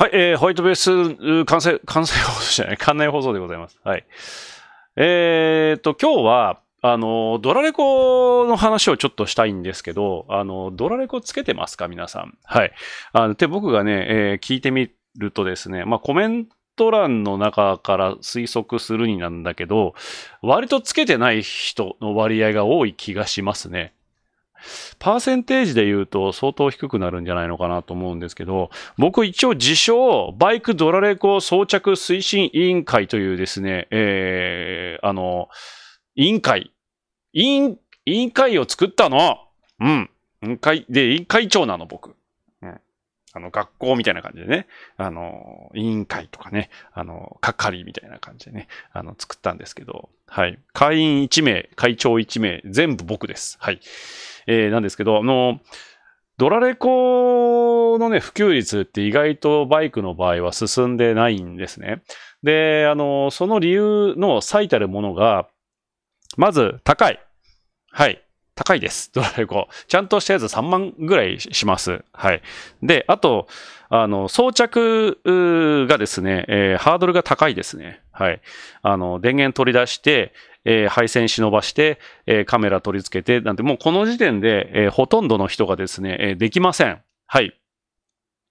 はい、えー、ホワイトベース、完成、完成放送じゃない、関 内放送でございます。はい。えー、っと、今日は、あの、ドラレコの話をちょっとしたいんですけど、あの、ドラレコつけてますか皆さん。はい。あの、て、僕がね、えー、聞いてみるとですね、まあ、コメント欄の中から推測するになんだけど、割とつけてない人の割合が多い気がしますね。パーセンテージで言うと相当低くなるんじゃないのかなと思うんですけど、僕一応自称、バイクドラレコ装着推進委員会というですね、えー、あの、委員会。委員、委員会を作ったの。うん。委員会で、委員会長なの、僕。あの、学校みたいな感じでね、あの、委員会とかね、あの、係みたいな感じでね、あの、作ったんですけど、はい。会員1名、会長1名、全部僕です。はい。えー、なんですけど、あの、ドラレコのね、普及率って意外とバイクの場合は進んでないんですね。で、あの、その理由の最たるものが、まず高い。はい。高いです。ドラレコ。ちゃんとしたやつ3万ぐらいします。はい。で、あと、あの、装着がですね、えー、ハードルが高いですね。はい。あの、電源取り出して、えー、配線忍ばして、えー、カメラ取り付けて、なんて、もうこの時点で、えほとんどの人がですね、えできません。はい。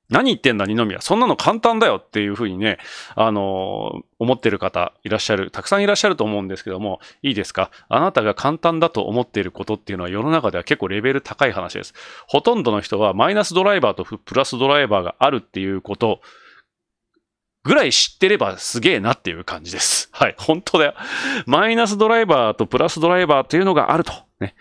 何言ってんだ、二宮。そんなの簡単だよっていうふうにね、あのー、思ってる方いらっしゃる、たくさんいらっしゃると思うんですけども、いいですかあなたが簡単だと思っていることっていうのは世の中では結構レベル高い話です。ほとんどの人はマイナスドライバーとプラスドライバーがあるっていうことぐらい知ってればすげえなっていう感じです。はい、本当だよ。マイナスドライバーとプラスドライバーっていうのがあると。ね。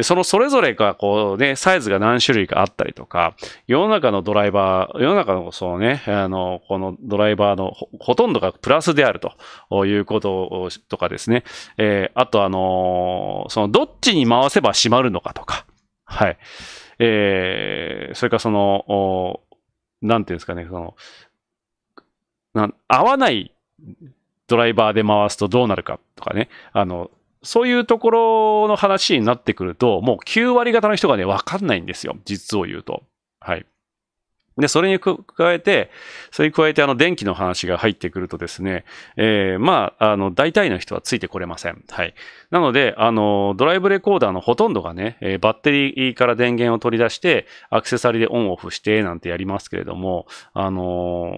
で、そのそれぞれがこうね、サイズが何種類かあったりとか、世の中のドライバー、世の中のそのね、あの、このドライバーのほとんどがプラスであるということとかですね、えー、あとあのー、そのどっちに回せば閉まるのかとか、はい。えー、それかその、なんていうんですかね、その、な合わないドライバーで回すとどうなるかとかね、あの、そういうところの話になってくると、もう9割方の人がね、わかんないんですよ。実を言うと。はい。で、それに加えて、それに加えて、あの、電気の話が入ってくるとですね、えー、まあ、あの、大体の人はついてこれません。はい。なので、あの、ドライブレコーダーのほとんどがね、えー、バッテリーから電源を取り出して、アクセサリーでオンオフして、なんてやりますけれども、あの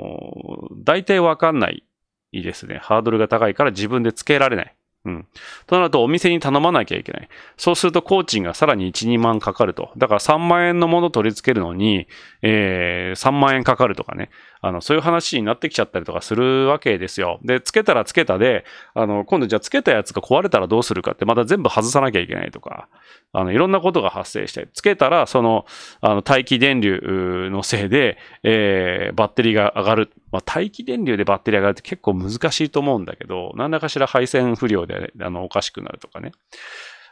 ー、大体わかんないですね。ハードルが高いから自分でつけられない。うん。となると、お店に頼まなきゃいけない。そうすると、工賃がさらに1、2万かかると。だから3万円のもの取り付けるのに、えー、3万円かかるとかね。あの、そういう話になってきちゃったりとかするわけですよ。で、つけたらつけたで、あの、今度じゃあつけたやつが壊れたらどうするかって、また全部外さなきゃいけないとか、あの、いろんなことが発生して、つけたら、その、あの、待機電流のせいで、えー、バッテリーが上がる。まあ、待機電流でバッテリー上がるって結構難しいと思うんだけど、何らかしら配線不良でで、あの、おかしくなるとかね。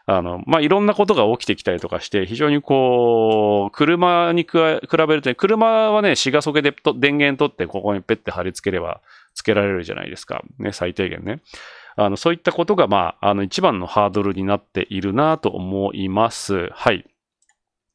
あの、まあ、いろんなことが起きてきたりとかして、非常にこう、車に比べると、ね、車はね、シガソケで電源取って、ここにペッて貼り付ければ、付けられるじゃないですか。ね、最低限ね。あの、そういったことが、まあ、あの、一番のハードルになっているなと思います。はい。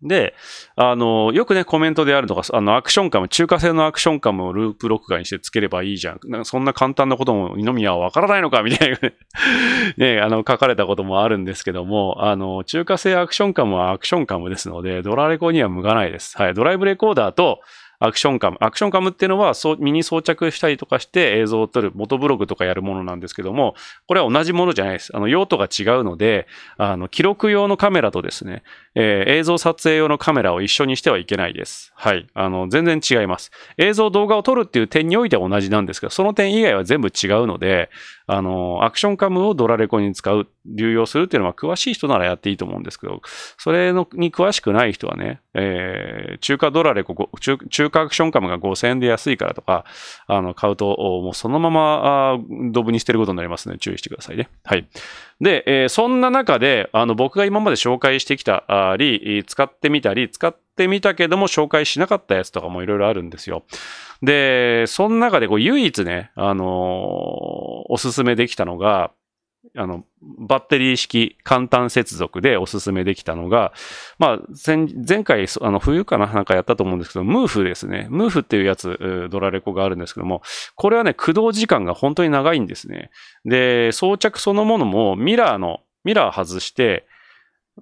で、あの、よくね、コメントであるとか、あの、アクションカム、中華製のアクションカムをループ録画にしてつければいいじゃん。んそんな簡単なことも二宮はわからないのかみたいな ね、あの、書かれたこともあるんですけども、あの、中華製アクションカムはアクションカムですので、ドラレコには向かないです。はい、ドライブレコーダーと、アクションカム。アクションカムっていうのは、そう、身に装着したりとかして映像を撮る、元ブログとかやるものなんですけども、これは同じものじゃないです。あの、用途が違うので、あの、記録用のカメラとですね、えー、映像撮影用のカメラを一緒にしてはいけないです。はい。あの、全然違います。映像、動画を撮るっていう点においては同じなんですけど、その点以外は全部違うので、あの、アクションカムをドラレコに使う流用するっていうのは詳しい人ならやっていいと思うんですけど、それのに詳しくない人はね、えー、中華ドラレコ、中中華アクションカムが5000円で安いからとか、あの、買うと、もうそのまま、ドブに捨てることになりますので、注意してくださいね。はい。で、えー、そんな中で、あの、僕が今まで紹介してきたり、使ってみたり、使ってってみたけども紹介しなかったやつとかもいろいろあるんですよ。で、その中でこう唯一ね、あのー、おすすめできたのが、あの、バッテリー式簡単接続でおすすめできたのが、まあ、前回、あの、冬かななんかやったと思うんですけど、ムーフですね。ムーフっていうやつ、ドラレコがあるんですけども、これはね、駆動時間が本当に長いんですね。で、装着そのものもミラーの、ミラー外して、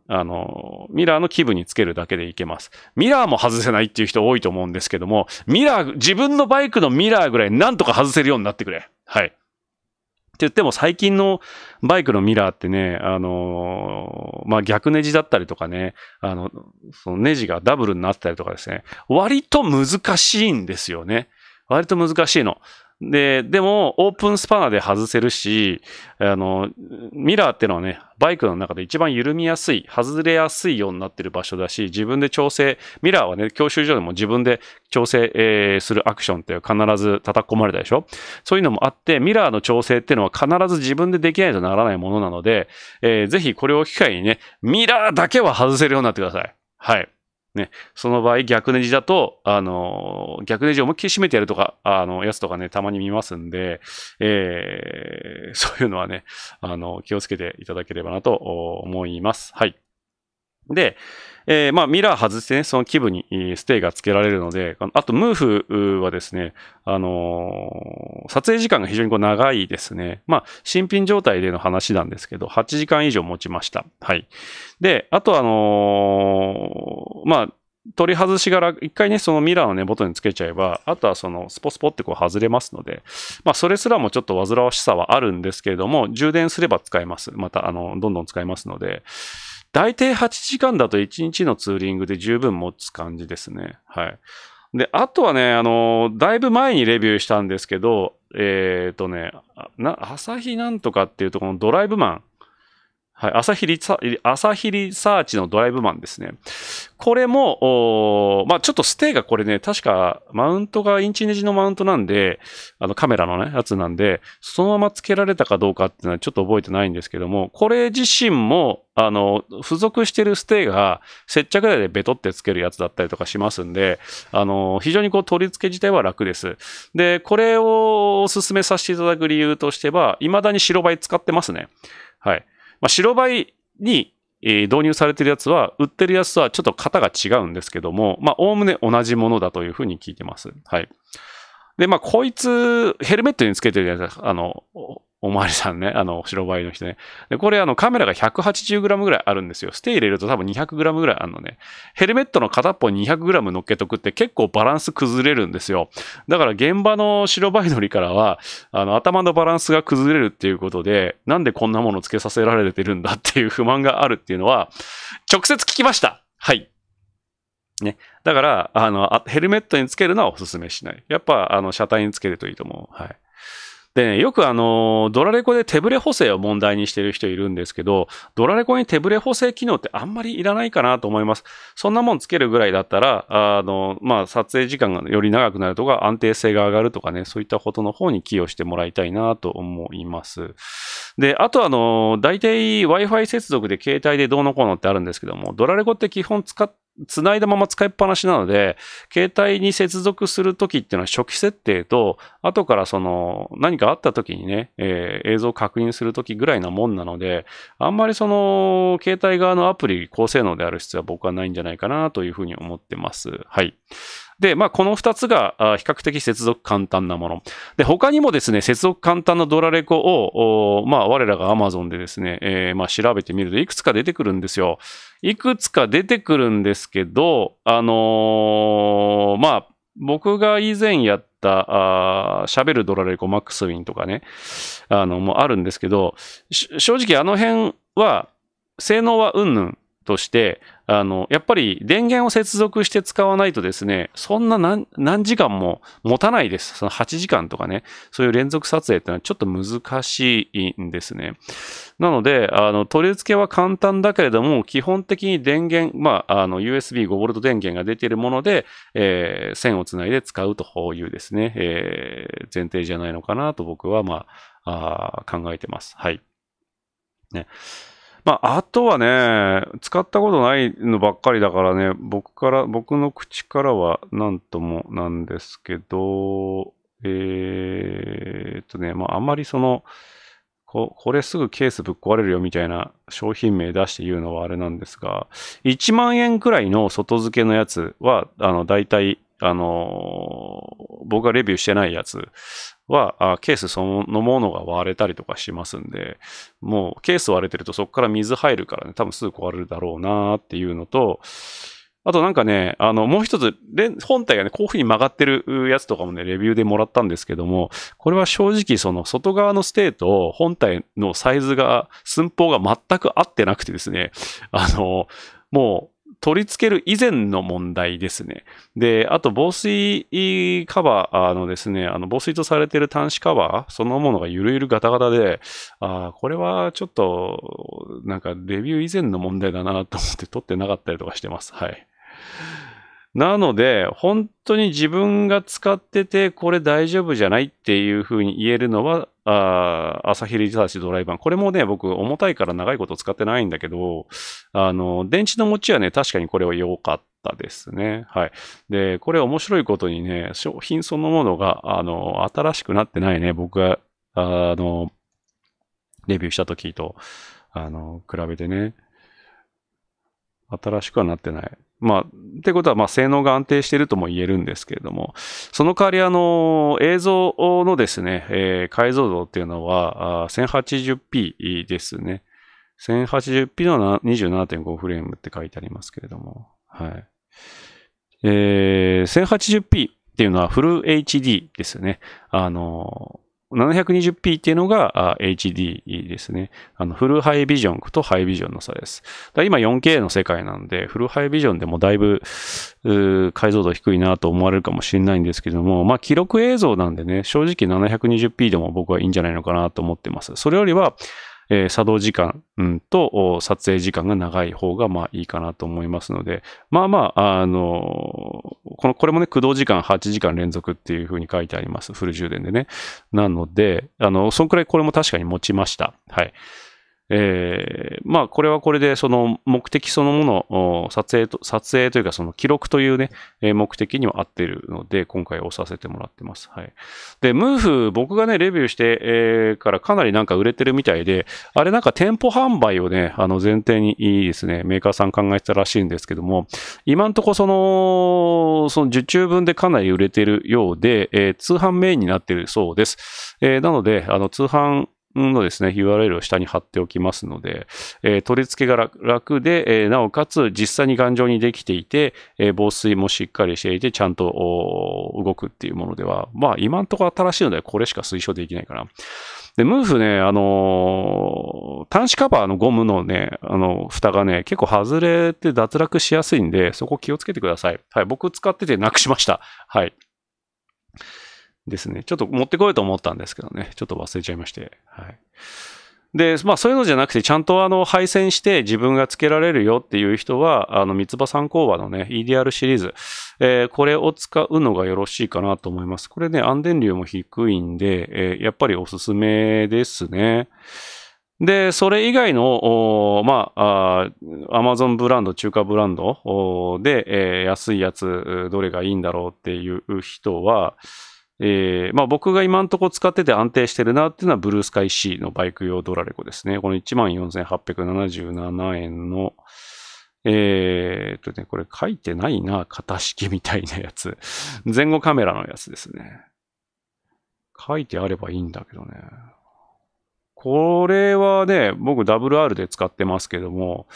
あの、ミラーの基部につけるだけでいけます。ミラーも外せないっていう人多いと思うんですけども、ミラー、自分のバイクのミラーぐらいなんとか外せるようになってくれ。はい。って言っても最近のバイクのミラーってね、あのー、まあ、逆ネジだったりとかね、あの、そのネジがダブルになったりとかですね、割と難しいんですよね。割と難しいの。で、でも、オープンスパナで外せるし、あの、ミラーってのはね、バイクの中で一番緩みやすい、外れやすいようになってる場所だし、自分で調整、ミラーはね、教習所でも自分で調整、えー、するアクションって必ず叩き込まれたでしょそういうのもあって、ミラーの調整っていうのは必ず自分でできないとならないものなので、えー、ぜひこれを機会にね、ミラーだけは外せるようになってください。はい。ね、その場合逆ネジだと、あの、逆ネジを思いっきり締めてやるとか、あの、やつとかね、たまに見ますんで、えー、そういうのはね、あの、気をつけていただければなと思います。はい。で、えー、まあ、ミラー外してね、その基部にステイが付けられるので、あと、ムーフはですね、あのー、撮影時間が非常にこう長いですね。まあ、新品状態での話なんですけど、8時間以上持ちました。はい。で、あとあのー、まあ、取り外し柄、一回ね、そのミラーの根元につけちゃえば、あとはそのスポスポってこう外れますので、まあそれすらもちょっと煩わしさはあるんですけれども、充電すれば使えます。また、あの、どんどん使えますので、大体8時間だと1日のツーリングで十分持つ感じですね。はい。で、あとはね、あの、だいぶ前にレビューしたんですけど、えっ、ー、とね、な、朝日なんとかっていうとこのドライブマン。はい、朝日サ朝日リサーチのドライブマンですね。これも、まあ、ちょっとステーがこれね、確かマウントがインチネジのマウントなんで、あのカメラのね、やつなんで、そのまま付けられたかどうかっていうのはちょっと覚えてないんですけども、これ自身も、あの、付属してるステーが接着剤でベトって付けるやつだったりとかしますんで、あの、非常にこう取り付け自体は楽です。で、これをお勧めさせていただく理由としては、未だに白バイ使ってますね。はい。まあ、白バイに、えー、導入されてるやつは、売ってるやつとはちょっと型が違うんですけども、まあ、おおむね同じものだというふうに聞いてます。はい。で、まあ、こいつ、ヘルメットにつけてるじゃないですか。あの、おまわりさんね、あの、白バイの人ね。で、これあの、カメラが 180g ぐらいあるんですよ。ステイ入れると多分 200g ぐらいあるのね。ヘルメットの片っぽに 200g 乗っけとくって結構バランス崩れるんですよ。だから現場の白バイ乗りからは、あの、頭のバランスが崩れるっていうことで、なんでこんなものつけさせられてるんだっていう 不満があるっていうのは、直接聞きました。はい。ね。だから、あの、ヘルメットにつけるのはおすすめしない。やっぱ、あの、車体につけるといいと思う。はい。でね、よくあの、ドラレコで手ブレ補正を問題にしてる人いるんですけど、ドラレコに手ブレ補正機能ってあんまりいらないかなと思います。そんなもんつけるぐらいだったら、あの、まあ、撮影時間がより長くなるとか、安定性が上がるとかね、そういったことの方に寄与してもらいたいなと思います。で、あとあの、大体 Wi-Fi 接続で携帯でどうのこうのってあるんですけども、ドラレコって基本使って、繋いだまま使いっぱなしなので、携帯に接続するときっていうのは初期設定と、後からその何かあったときにね、えー、映像を確認するときぐらいなもんなので、あんまりその携帯側のアプリ高性能である必要は僕はないんじゃないかなというふうに思ってます。はい。で、まあ、この2つが比較的接続簡単なもの。で、他にもですね、接続簡単なドラレコを、まあ、我らが Amazon でですね、えー、まあ、調べてみるといくつか出てくるんですよ。いくつか出てくるんですけど、あのー、まあ、僕が以前やった喋るドラレコマックスウィンとかね、あの、もあるんですけど、正直あの辺は、性能はうんぬん。として、あの、やっぱり電源を接続して使わないとですね、そんな何時間も持たないです。その8時間とかね、そういう連続撮影ってのはちょっと難しいんですね。なので、あの、取り付けは簡単だけれども、基本的に電源、まあ、あの、USB5V 電源が出ているもので、えー、線をつないで使うというですね、えー、前提じゃないのかなと僕は、まあ、あ考えてます。はい。ね。まあ、あとはね、使ったことないのばっかりだからね、僕から、僕の口からは何ともなんですけど、えー、っとね、まあ、あんまりその、ここれすぐケースぶっ壊れるよみたいな商品名出して言うのはあれなんですが、1万円くらいの外付けのやつは、あの、大体あの僕がレビューしてないやつは、ケースそのものが割れたりとかしますんで、もうケース割れてるとそこから水入るからね、多分すぐ壊れるだろうなっていうのと、あとなんかね、あの、もう一つ、本体がね、こういう風に曲がってるやつとかもね、レビューでもらったんですけども、これは正直、その外側のステーと本体のサイズが、寸法が全く合ってなくてですね、あの、もう、取り付ける以前の問題ですね。で、あと防水カバー、のですね、あの防水とされている端子カバーそのものがゆるゆるガタガタで、あこれはちょっと、なんかレビュー以前の問題だなと思って取ってなかったりとかしてます。はい。なので、本当に自分が使ってて、これ大丈夫じゃないっていうふうに言えるのは、あ朝日リサーチドライバー。これもね、僕、重たいから長いこと使ってないんだけど、あの、電池の持ちはね、確かにこれは良かったですね。はい。で、これ面白いことにね、商品そのものが、あの、新しくなってないね。僕が、あの、レビューした時と、あの、比べてね、新しくはなってない。まあ、ってことは、まあ、性能が安定しているとも言えるんですけれども、その代わり、あの、映像のですね、えー、解像度っていうのは、1080p ですね。1080p の27.5フレームって書いてありますけれども、はい。えー、1080p っていうのはフル HD ですね。あの、720p っていうのが HD ですね。あのフルハイビジョンとハイビジョンの差です。今 4K の世界なんで、フルハイビジョンでもだいぶ解像度低いなと思われるかもしれないんですけども、まあ記録映像なんでね、正直 720p でも僕はいいんじゃないのかなと思ってます。それよりは、えー、作動時間、うん、と撮影時間が長い方がまあいいかなと思いますので、まあまあ、あのー、この、これもね、駆動時間8時間連続っていうふうに書いてあります。フル充電でね。なので、あの、そのくらいこれも確かに持ちました。はい。えー、まあ、これはこれで、その目的そのもの、撮影と、撮影というか、その記録というね、目的には合っているので、今回押させてもらってます。はい。で、ムーフ、僕がね、レビューして、えー、からかなりなんか売れてるみたいで、あれなんか店舗販売をね、あの前提にいいですね、メーカーさん考えてたらしいんですけども、今んとこその、その受注分でかなり売れてるようで、えー、通販メインになってるそうです。えー、なので、あの、通販のですね、URL を下に貼っておきますので、えー、取り付けが楽で、えー、なおかつ実際に頑丈にできていて、えー、防水もしっかりしていて、ちゃんと動くっていうものでは、まあ今んとこ新しいのでこれしか推奨できないかな。で、ムーフね、あのー、端子カバーのゴムのね、あの、蓋がね、結構外れて脱落しやすいんで、そこ気をつけてください。はい、僕使っててなくしました。はい。ですね。ちょっと持ってこようと思ったんですけどね、ちょっと忘れちゃいまして。はい。で、まあそういうのじゃなくて、ちゃんとあの配線して自分がつけられるよっていう人は、あの三つ葉三工場のね、EDR シリーズ、えー、これを使うのがよろしいかなと思います。これね、安電流も低いんで、えー、やっぱりおすすめですね。で、それ以外の、まあ、アマゾンブランド、中華ブランドで、えー、安いやつ、どれがいいんだろうっていう人は、えー、まあ僕が今んとこ使ってて安定してるなっていうのはブルースカイ C のバイク用ドラレコですね。この14,877円の、えー、っとね、これ書いてないな、型式みたいなやつ。前後カメラのやつですね。書いてあればいいんだけどね。これはね、僕 WR で使ってますけども、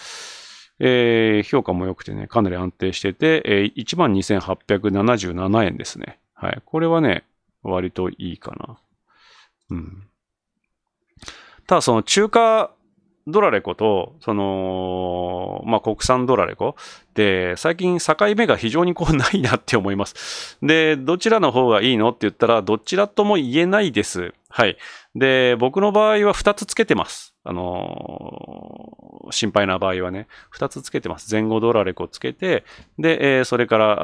えー、評価も良くてね、かなり安定してて、えー、12,877円ですね。はい。これはね、割といいかな。うん。ただその中華ドラレコと、その、まあ、国産ドラレコで、最近境目が非常にこうないなって思います。で、どちらの方がいいのって言ったら、どちらとも言えないです。はい。で、僕の場合は2つつけてます。あのー、心配な場合はね、2つつけてます。前後ドラレコつけて、で、えー、それから、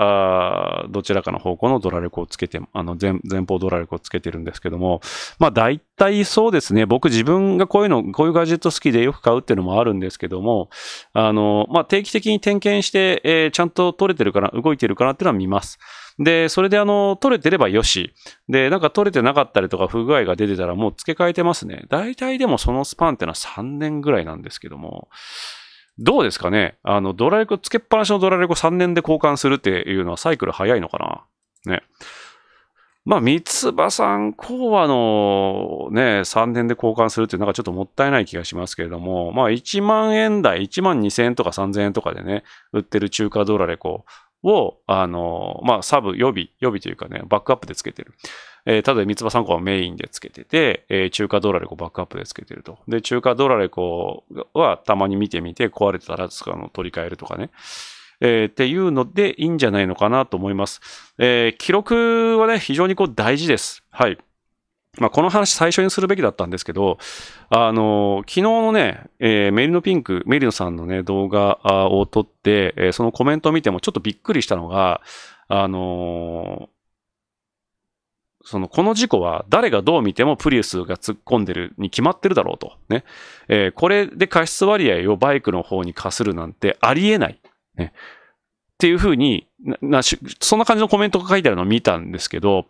あどちらかの方向のドラレコをつけて、あの前、前方ドラレコをつけてるんですけども、まあ大体そうですね、僕自分がこういうの、こういうガジェット好きでよく買うっていうのもあるんですけども、あのー、まあ定期的に点検して、えちゃんと取れてるかな、動いてるかなっていうのは見ます。で、それであの、取れてればよし。で、なんか取れてなかったりとか不具合が出てたらもう付け替えてますね。大体でもそのスパンってのは3年ぐらいなんですけども、どうですかねあの、ドラレコ、付けっぱなしのドラレコ3年で交換するっていうのはサイクル早いのかなね。まあ、三つ葉さん、う和のね、3年で交換するってなんかちょっともったいない気がしますけれども、まあ、1万円台、1万2000円とか3000円とかでね、売ってる中華ドラレコを、あの、まあ、サブ、予備、予備というかね、バックアップでつけてる。えー、ただ、三つ葉3個はメインでつけてて、えー、中華ドラレコバックアップでつけてると。で、中華ドラレコはたまに見てみて、壊れてたらあの取り替えるとかね。えー、っていうのでいいんじゃないのかなと思います。えー、記録はね、非常にこう大事です。はい。まあ、この話最初にするべきだったんですけど、あの、昨日のね、えー、メリノピンク、メリノさんのね、動画を撮って、えー、そのコメントを見てもちょっとびっくりしたのが、あのー、その、この事故は誰がどう見てもプリウスが突っ込んでるに決まってるだろうと。ね。えー、これで過失割合をバイクの方に課するなんてありえない。ね。っていうふうになな、そんな感じのコメントが書いてあるのを見たんですけど、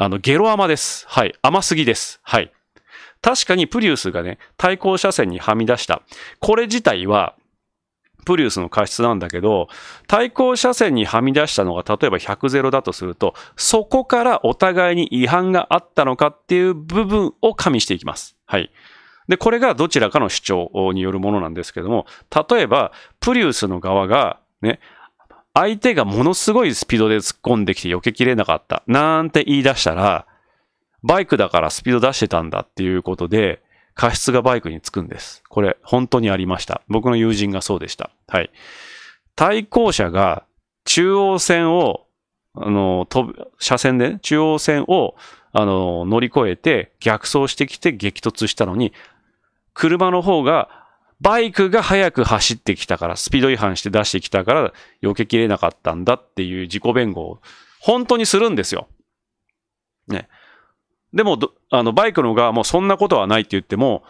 あの、ゲロ甘です。はい。甘すぎです。はい。確かにプリウスがね、対向車線にはみ出した。これ自体は、プリウスの過失なんだけど、対向車線にはみ出したのが例えば100ゼロだとすると、そこからお互いに違反があったのかっていう部分を加味していきます。はい。で、これがどちらかの主張によるものなんですけども、例えば、プリウスの側が、ね、相手がものすごいスピードで突っ込んできて避けきれなかった。なんて言い出したら、バイクだからスピード出してたんだっていうことで、過失がバイクにつくんです。これ、本当にありました。僕の友人がそうでした。はい。対向車が中央線を、あの、飛ぶ、車線で、ね、中央線を、あの、乗り越えて逆走してきて激突したのに、車の方がバイクが速く走ってきたから、スピード違反して出してきたから、避けきれなかったんだっていう自己弁護を本当にするんですよ。ね。でも、あの、バイクの側もそんなことはないって言っても、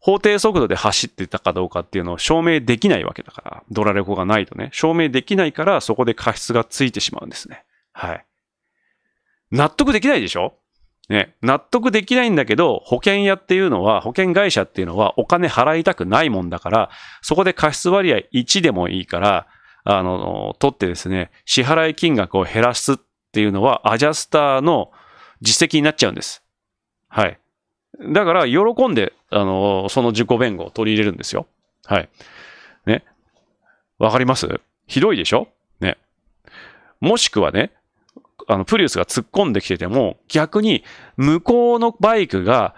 法定速度で走ってたかどうかっていうのを証明できないわけだから、ドラレコがないとね、証明できないからそこで過失がついてしまうんですね。はい。納得できないでしょね、納得できないんだけど、保険屋っていうのは、保険会社っていうのはお金払いたくないもんだから、そこで過失割合1でもいいから、あの、取ってですね、支払い金額を減らすっていうのは、アジャスターの実績になっちゃうんです。はい。だから、喜んで、あの、その自己弁護を取り入れるんですよ。はい。ね。わかりますひどいでしょね。もしくはね、あの、プリウスが突っ込んできてても、逆に向こうのバイクが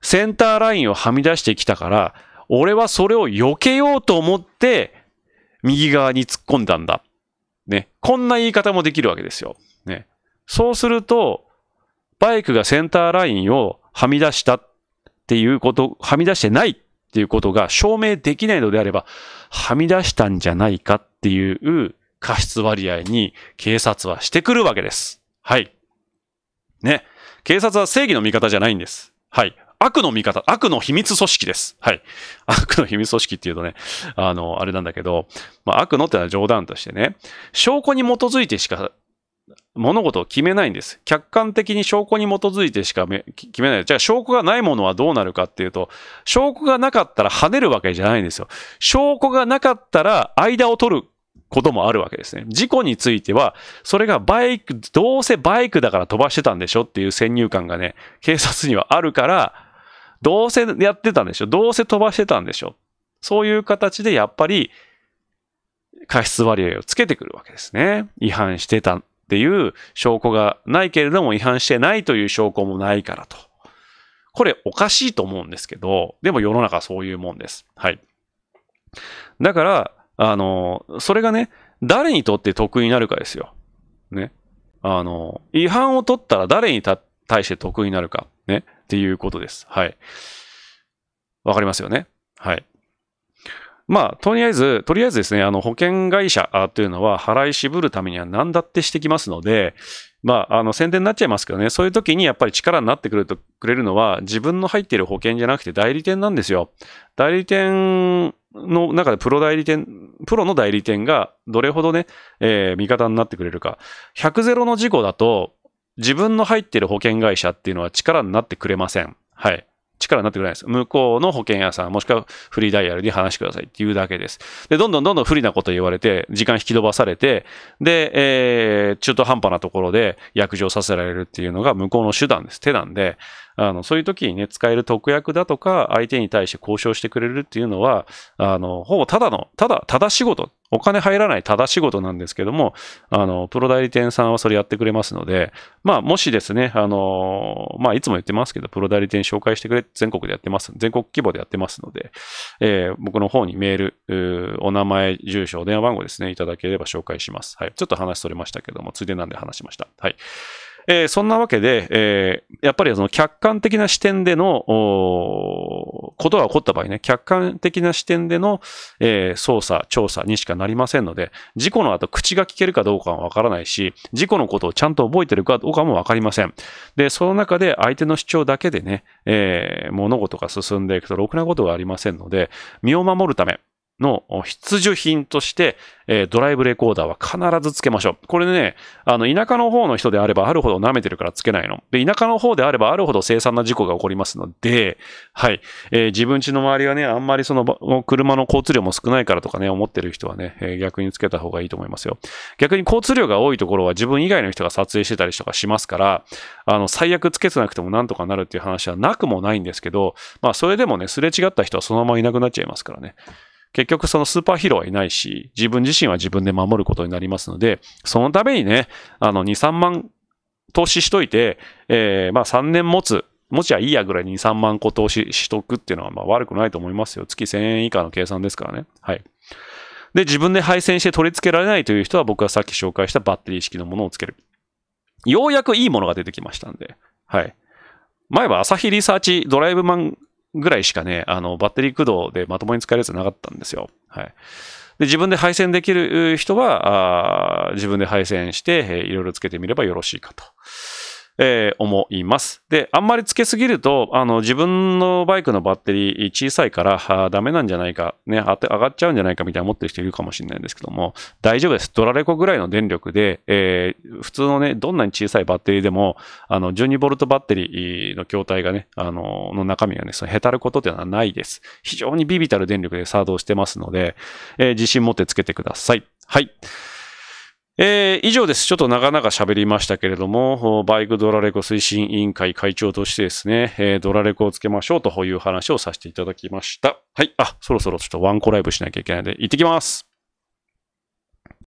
センターラインをはみ出してきたから、俺はそれを避けようと思って、右側に突っ込んだんだ。ね。こんな言い方もできるわけですよ。ね。そうすると、バイクがセンターラインをはみ出したっていうこと、はみ出してないっていうことが証明できないのであれば、はみ出したんじゃないかっていう過失割合に警察はしてくるわけです。はい。ね。警察は正義の味方じゃないんです。はい。悪の味方、悪の秘密組織です。はい。悪の秘密組織っていうとね、あの、あれなんだけど、まあ、悪のってのは冗談としてね、証拠に基づいてしか物事を決めないんです。客観的に証拠に基づいてしか決めない。じゃあ証拠がないものはどうなるかっていうと、証拠がなかったら跳ねるわけじゃないんですよ。証拠がなかったら間を取ることもあるわけですね。事故については、それがバイク、どうせバイクだから飛ばしてたんでしょっていう先入観がね、警察にはあるから、どうせやってたんでしょどうせ飛ばしてたんでしょそういう形でやっぱり過失割合をつけてくるわけですね。違反してたっていう証拠がないけれども違反してないという証拠もないからと。これおかしいと思うんですけど、でも世の中そういうもんです。はい。だから、あの、それがね、誰にとって得になるかですよ。ね。あの、違反を取ったら誰に対して得になるか。ね。っていうことです。はい。わかりますよね。はい。まあ、とりあえず、とりあえずですね、あの、保険会社というのは、払い渋るためには何だってしてきますので、まあ、あの、宣伝になっちゃいますけどね、そういう時にやっぱり力になってくれとくれるのは、自分の入っている保険じゃなくて代理店なんですよ。代理店の中でプロ代理店、プロの代理店がどれほどね、えー、味方になってくれるか。100ゼロの事故だと、自分の入ってる保険会社っていうのは力になってくれません。はい。力になってくれないです。向こうの保険屋さん、もしくはフリーダイヤルに話してくださいっていうだけです。で、どんどんどんどん不利なこと言われて、時間引き延ばされて、で、えー、中途半端なところで約定させられるっていうのが向こうの手段です。手なんで、あの、そういう時にね、使える特約だとか、相手に対して交渉してくれるっていうのは、あの、ほぼただの、ただ、ただ仕事お金入らないただ仕事なんですけども、あの、プロ代理店さんはそれやってくれますので、まあ、もしですね、あの、まあ、いつも言ってますけど、プロ代理店紹介してくれ、全国でやってます、全国規模でやってますので、えー、僕の方にメール、お名前、住所、電話番号ですね、いただければ紹介します。はい。ちょっと話それましたけども、ついでなんで話しました。はい。えー、そんなわけで、えー、やっぱりその客観的な視点での、ことが起こった場合ね、客観的な視点での、えー、捜査、調査にしかなりませんので、事故の後口が聞けるかどうかもわからないし、事故のことをちゃんと覚えてるかどうかもわかりません。で、その中で相手の主張だけでね、えー、物事が進んでいくとろくなことがありませんので、身を守るため、の必需品として、えー、ドライブレコーダーは必ずつけましょう。これね、あの、田舎の方の人であればあるほど舐めてるからつけないの。で、田舎の方であればあるほど凄惨な事故が起こりますので、はい、えー、自分家の周りはね、あんまりその、車の交通量も少ないからとかね、思ってる人はね、えー、逆につけた方がいいと思いますよ。逆に交通量が多いところは自分以外の人が撮影してたりとかしますから、あの、最悪つけてなくてもなんとかなるっていう話はなくもないんですけど、まあ、それでもね、すれ違った人はそのままいなくなっちゃいますからね。結局そのスーパーヒーローはいないし、自分自身は自分で守ることになりますので、そのためにね、あの、2、3万投資しといて、えー、まあ3年持つ、持ちはいいやぐらいに2、3万個投資しとくっていうのはまあ悪くないと思いますよ。月1000円以下の計算ですからね。はい。で、自分で配線して取り付けられないという人は僕がさっき紹介したバッテリー式のものをつける。ようやくいいものが出てきましたんで。はい。前は朝日リサーチドライブマンぐらいしかね、あの、バッテリー駆動でまともに使えるやつなかったんですよ。はい。で、自分で配線できる人は、あ自分で配線して、えー、いろいろつけてみればよろしいかと。えー、思います。で、あんまりつけすぎると、あの、自分のバイクのバッテリー小さいから、あダメなんじゃないか、ね、上がっちゃうんじゃないかみたいな思ってる人いるかもしれないんですけども、大丈夫です。ドラレコぐらいの電力で、えー、普通のね、どんなに小さいバッテリーでも、あの、12V バッテリーの筐体がね、あの、の中身がね、そのへたることというのはないです。非常にビビたる電力で作動してますので、えー、自信持ってつけてください。はい。えー、以上です。ちょっと長々喋りましたけれども、バイクドラレコ推進委員会会長としてですね、えー、ドラレコをつけましょうという話をさせていただきました。はい。あ、そろそろちょっとワンコライブしなきゃいけないので、行ってきます。